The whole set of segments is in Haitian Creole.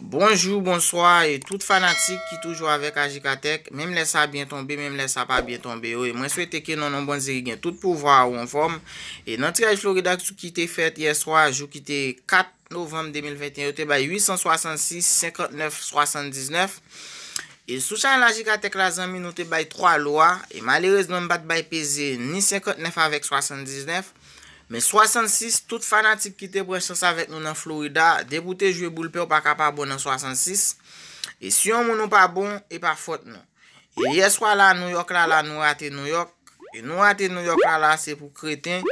Bonjou, bonswa, e tout fanatik ki toujou avek Ajikatek, mem lè sa bientombe, mem lè sa pa bientombe. Mwen sou eteke nan anbonze gen tout pouvwa ou anvom. E nantika e florida kou kite fet yeswa, jou kite 4 novem 2021, ou te bay 866, 59, 79. E sou chanj l'Ajikatek la zamin ou te bay 3 loa, e malerez non bat bay peze ni 59 avek 79. Men 66, tout fanatik ki te presyon sa vek nou nan Florida, deboute jou e boulpe ou pa ka pa bon nan 66. E si yon moun ou pa bon, e pa fote nan. E yeswa la Nouyok la la nou ate Nouyok, e nou ate Nouyok la la se pou kreten.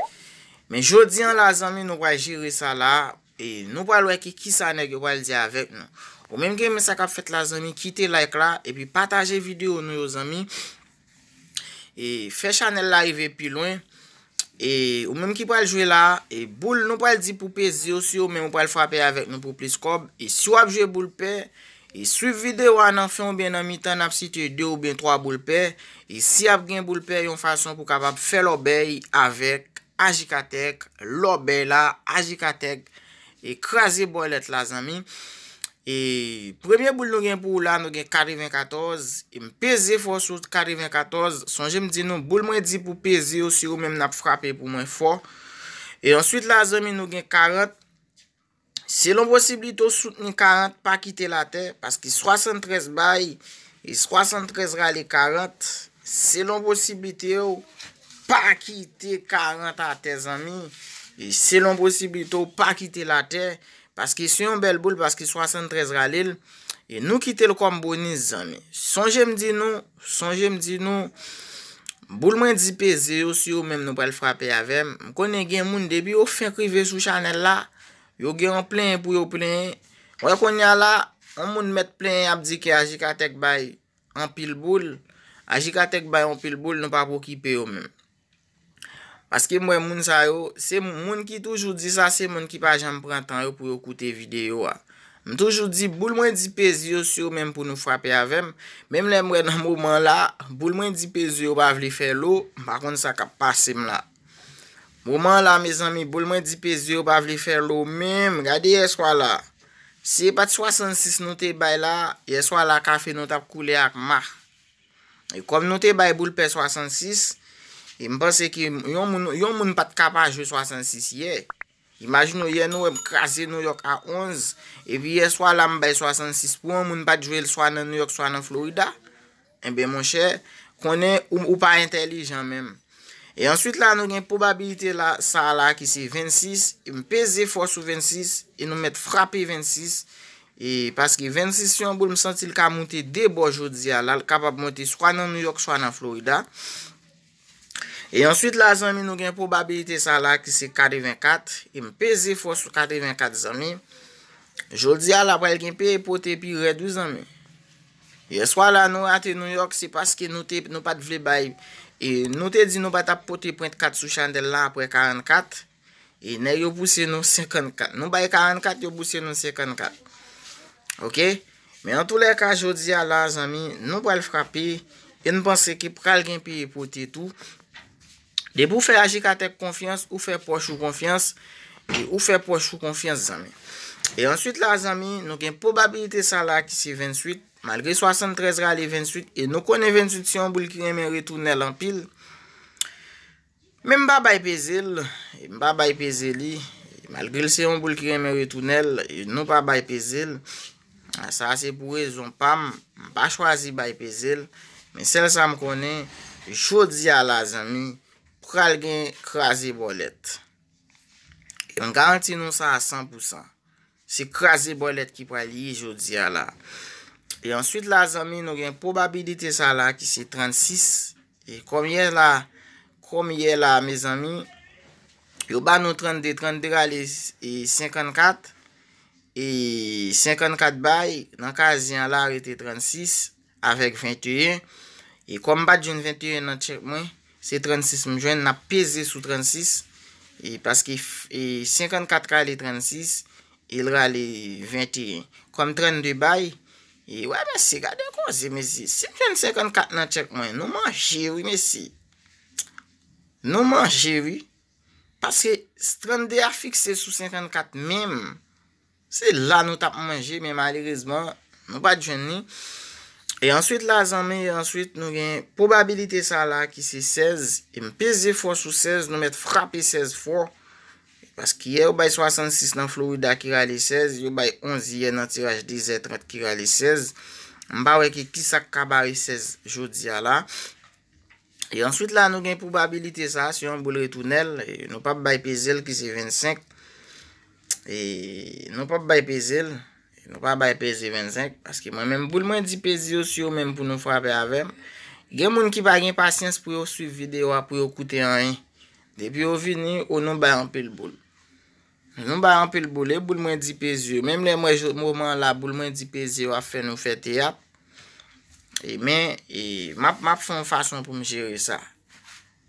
Men jodi an la zami nou wajire sa la, e nou wajwe ki ki sa nek yo wajle di avek nan. Ou menm gen men sa kap fet la zami, ki te like la, e pi pataje video nou yo zami. E fe chanel la ive pi lwen. E ou menm ki pou al jwe la, e bou l nou pou al di pou pe zi ou si ou menm pou al fwape avèk nou pou plis kob. E si wap jwe bou l pe, e suiv videwa nan fyon ou ben nan mitan ap si te de ou ben 3 bou l pe. E si ap gen bou l pe yon fason pou kapap fè l obèy avèk, ajikatek, l obèy la, ajikatek, e krasi bo let la zami. E premye boul nou gen pou ou la nou gen 40-20-14 E m peze fosout 40-20-14 Sonje m di nou boul mwen di pou peze ou si ou men m nap frape pou mwen fò E answit la zomi nou gen 40 Selon posibilite ou souten 40 pa kite la tè Paski 73 bayi E 73 rale 40 Selon posibilite ou Pa kite 40 a tè zomi E selon posibilite ou pa kite la tè Pas ki si yon bel boule, pas ki 73 ralil, e nou kite l kombo ni zanme. Son jem di nou, son jem di nou, boule mwen di peze yo si yo menm nou prel frape avèm. M konen gen moun debi yo fin krive sou chanel la, yo gen yon plen pou yon plen. Mwen konen la, moun met plen ap di ki aji katek bay an pil boule, aji katek bay an pil boule nou pa pou kipe yo menm. Paske mwen moun sa yo, se moun ki toujou di sa, se moun ki pa janm pran tan yo pou yo koute video a. M toujou di, boul mwen di pezi yo si yo menm pou nou fwape avem, menm lem mwen nan mouman la, boul mwen di pezi yo ba vli fer lo, bakon sa ka pase m la. Mouman la, me zami, boul mwen di pezi yo ba vli fer lo, menm, gade ye swa la. Si e pati 66 nou te bay la, ye swa la ka fe nou ta pou koule ak ma. E kom nou te bay boul pe 66, E mpense ki yon moun pat kapa a jwe 66 ye. Imajino ye nou m krasi nou yok a 11. E pi ye swa la m bay 66 pou yon moun pat jwe l swa nan New York swa nan Florida. E be monshe, konen ou pa intelijan men. E answit la nou gen probabilite la sa la ki se 26. E m peze fos sou 26. E nou met frape 26. E paske 26 yon bou m sentil ka mouti debo jodzia. La l kapab mouti swa nan New York swa nan Florida. E answit la zanmi nou gen probabilite sa la ki se kade 24. E mpeze fos kade 24 zanmi. Jou di ala pou el gen pe epote pi redou zanmi. E swa la nou ate New York se paske nou pat vle bayi. E nou te di nou bat ap pote pwente 4 sou chandel la apwe 44. E ne yobouse nou 54. Nou bayi 44 yobouse nou 54. Ok. Men an tou le ka jou di ala zanmi. Nou pou el frapi. E nou panse ki pou kal gen pi epote tou. De pou fè aji katek konfians, ou fè pochou konfians, e ou fè pochou konfians zami. E answit la zami, nou gen pobabilite sa la ki se 28, malgre 73 rali 28, e nou konen 28 se yon boulkiremen retounel an pil, men mba bay pe zel, e mba bay pe zeli, e malgre se yon boulkiremen retounel, nou pa bay pe zel, sa se pou rezon pa, mba chwazi bay pe zel, men sel sa m konen, chod zi a la zami, kral gen krasi bolet. On e garanti nou sa a 100%. Se krasi bolet ki prali yi jodi ya la. E answit la zami nou gen probabilite sa la ki se 36. E komye la komye la me zami yo ba nou 32, 32 al e 54 e 54 bay nan ka zi an la rete 36 avek 21 e kombat joun 21 nan chep mwen Se 36 mjwen na peze sou 36, e paske 54 e ka li 36, e lra li 21. Kom 32 bay, e wè mwen si gade kouzi mwen si, 54 nan tchek mwen, nou manjewi mwen si, nou manjewi, paske 32 a fikse sou 54 mwen, se la nou tap manjewi mwen, alerizman nou bat jwen ni, E answit la zanmen, e answit nou gen probabilite sa la ki se 16, e mpeze fwa sou 16, nou met frapi 16 fwa, paski ye ou bay 66 nan Florida ki rale 16, yo bay 11 ye nan tiraj 10 et 30 ki rale 16, mba weke kisa kabari 16 jodi ya la. E answit la nou gen probabilite sa, si yon bol re tunel, nou pap bay peze l ki se 25, e nou pap bay peze e l, Yon pa bay pezi 25, paske mwen menm boul mwen di pezi yo si yo menm pou nou fwape avem. Gen moun ki bagen pasyans pou yo suivi dewa pou yo koute an yon. Depi yo vini, yo nou bay anpe l boul. Nou bay anpe l boul, e boul mwen di pezi yo. Menm le mwen jot mouman la, boul mwen di pezi yo a fe nou fe te ap. E men, e map map son fason pou m jere sa.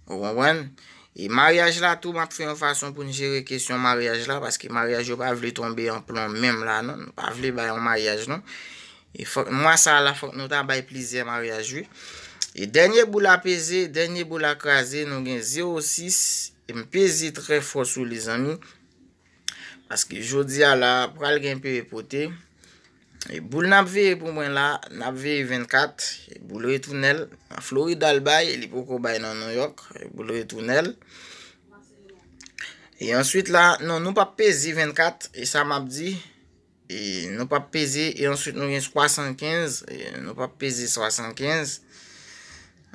Ou wan wan? E maryaj la tou m ap fwe yon fason pou ni jere kesyon maryaj la. Paske maryaj yo pa vle tombe yon plan mèm la. Pa vle bay yon maryaj non. E fok mwa sa la fok nou ta bay plize maryaj yo. E denye bou la peze, denye bou la kaze nou gen 06. E m peze tre fwo sou li zanou. Paske jodi a la pral gen perepote. E boul napve e pou mwen la, napve e 24, e boul ou e tounel. A Florida al bay, e li pou kou bay nan New York, e boul ou e tounel. E answit la, non, nou pa pezi 24, e sa map di. E nou pa pezi, e answit nou gen 75, e nou pa pezi 75.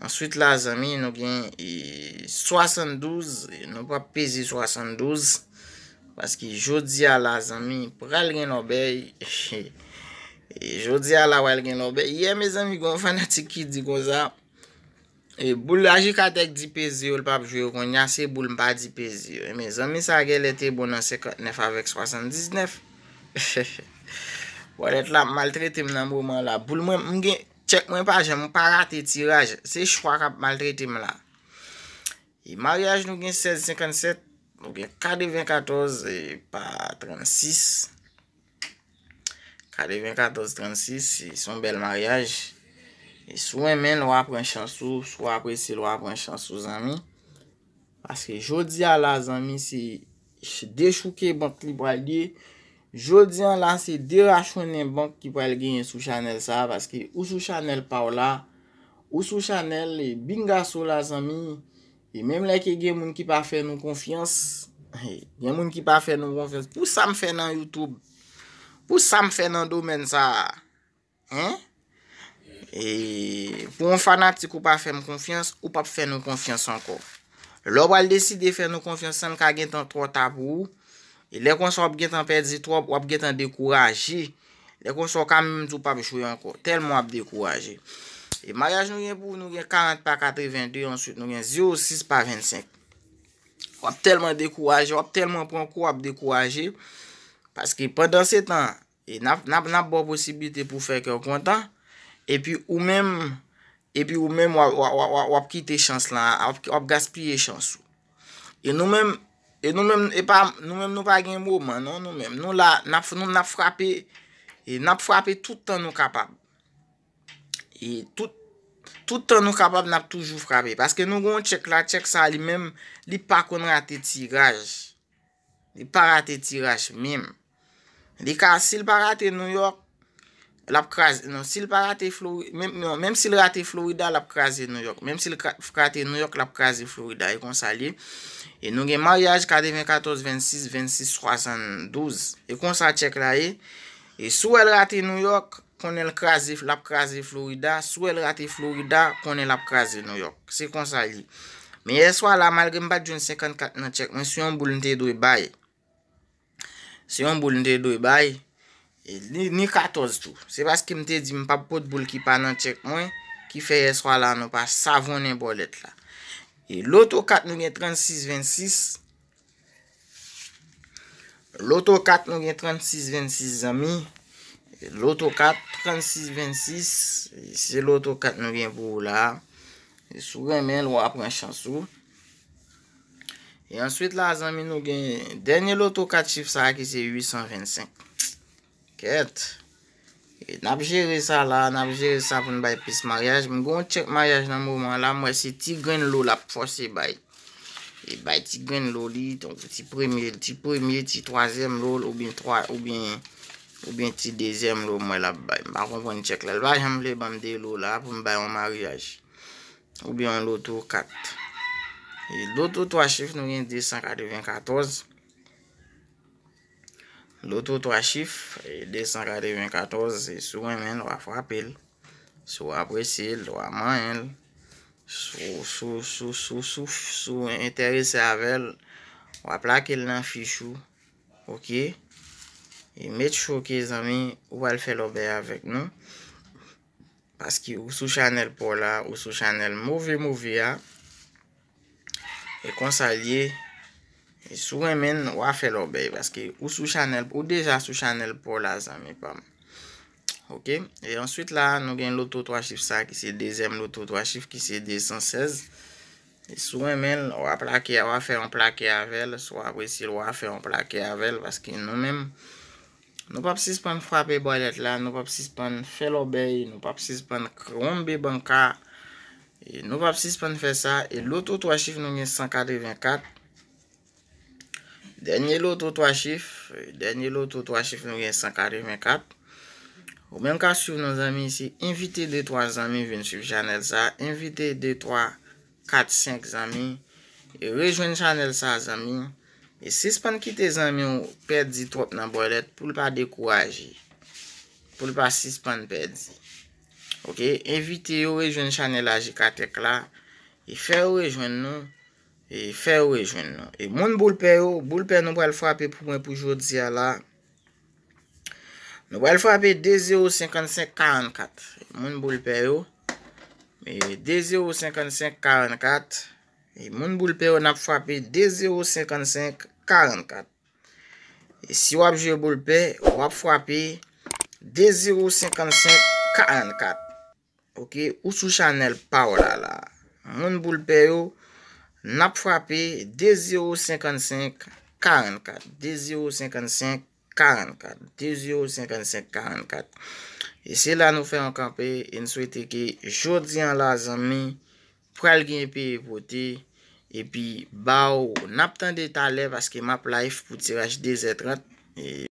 Answit la zami, nou gen 72, e, e nou pa pezi 72. Paski jodi a la zami, pral gen obay, e... E jodi a la wèl gen lò, bè ye mè zèm igon fanatik ki digon zè ap. E boul aji katek dipezi yo lpap jwe yo kon yase boul mpa dipezi yo. E mè zèm misa gè lète bonan 59 avèk 79. Wèl et la mmal tretem nan brouman la. Boul mwen mwen gen, chek mwen pa, jèm mwen pa rate tiraj. Se chkwa kap mmal tretem la. E maryaj nou gen 16-57, nou gen 4-24, e, pa 36. Kade vin 14-36, son bel maryaj. Sou men lo apren chansou, sou apre se lo apren chansou zan mi. Paske jodi an la zan mi, se dechouke bank li pou alge. Jodi an la se derachounen bank ki pou alge yon sou chanel sa. Paske ou sou chanel pa ou la, ou sou chanel e bingasou la zan mi. E memle ke gen moun ki pa fe nou konfians. E gen moun ki pa fe nou konfians. Pou sa m fe nan Youtube? Pou Sam Fernando men sa... Hè? E, pou an fanatik ou pa fèm konfians, ou pa fèm nou konfians anko. Lòb al deside fèm nou konfians, Sam ka gen tan tro tabou, e lè konso ap gen tan perdi tro, ap gen tan dekourajé, lè konso akam mèm tou pa fèm chouy anko. Telman ap dekourajé. E mayaj nou gen pou, nou gen 40 pa 82, nou gen 06 pa 25. Ape telman dekourajé, ape telman pou anko ap dekourajé, Paske pandan se tan, e nap bo posibite pou fek yo kontan, epi ou men wap kite chans lan, wap gaspye chans ou. E nou men e nou pa genmou non? man, nou la nap frape e toutan nou kapab. Et toutan nou kapab nap toujou frape. Paske nou gon chek la, chek sa li men, li pa kon rate tiraj. Li pa rate tiraj menm. Dika si l pa rate New York, l ap kraze. Non, si l pa rate Florida, mèm non, si l rate Florida, l ap kraze New York. Mèm si l krate New York, l ap kraze Florida. E kon sa li. E nou gen maryaj kade 2014-26-26-72. E kon sa tchek la e. E sou el rate New York, kon el kraze, l ap kraze Florida. Sou el rate Florida, kon el ap kraze New York. Se kon sa li. Me ye swa la mal gen bat joun 54 nan tchek. Men si yon boulinte do e baye. Se yon boul nte doy bay, e ni 14 tou. Se bas ki mte di m pap pot boul ki pa nan tchek mwen, ki feye swa la nan pa savon nan bolet la. E loto kat nou gen 36-26. Loto kat nou gen 36-26 zami. E loto kat 36-26. E se loto kat nou gen boul la. Souwen men lwa apren chansou. E answit la, zan mi nou gen, denye loto kat chif sa ki se 825. Ket. E nap jere sa la, nap jere sa pou m bay pis maryaj. M gon chek maryaj nan mouman la, mwen se ti gwen lo la pou fos se bay. E bay ti gwen lo li, ton ti premil, ti premil, ti troazem lo, ou bin tri, ou bin, ou bin ti dezem lo mwen la bay. M bon chek la, mwen jem le bam de lo la pou m bay maryaj. Ou bin loto kat. E do to to achif nou gen 10, 9, 8, 9, 14. Do to to achif, 10, 9, 8, 9, 14, se sou men wap wap el. Sou apresel, wap man el. Sou, sou, sou, sou, sou enterese avel, wap lak el nan fichou. Ok? E met chouke zami, wap el felobe avik nou. Pas ki ou sou chanel pola, ou sou chanel mouvi mouvi a. E konsalyen, souwen men wafè lò bèy, baske ou sou chanel, ou deja sou chanel pou la zami, pam. Ok, e answit la nou gen lò to to achif sa, ki se dezem lò to to achif, ki se dezen sez. Souwen men wafè an plakè avel, souwen men wafè an plakè avel, baske nou men, nou pap sispan fwapè boyet la, nou pap sispan fè lò bèy, nou pap sispan krombe banka, E nou pap 6 pan fè sa E loto 3 chif nou gen 184 Dernye loto 3 chif e Dernye loto 3 chif nou gen 184 Ou menm ka souv nou zami si Invite 2-3 zami ven souv janel sa Invite 2-3-4-5 zami E rejwen janel sa zami E 6 pan kite zami ou perdi trop nan boylet Poul pa dekouraji Poul pa 6 pan perdi Ok, evite yo wejwen chanel aji katek la E fe wejwen nou E fe wejwen nou E moun boulpe yo Boulpe nou wèl fwapè pou mwen pou jwo dziya la Nou wèl fwapè 2 0 55 44 Moun boulpe yo 2 0 55 44 E moun boulpe yo e e Nap fwapè 2 0 55 44 E si wap jwe boulpe Wap fwapè 2 0 55 44 Ok, ou sou chanel pa ou la la. Moun boulpe yo, nap frape 205544, 205544, 205544. E se la nou fè an kampe, e nou sou ete ki, jodi an la zanmi, pral gen pe epote. E pi, ba ou, nap tan de talè, vaske map la if pou tiraj 2030, e.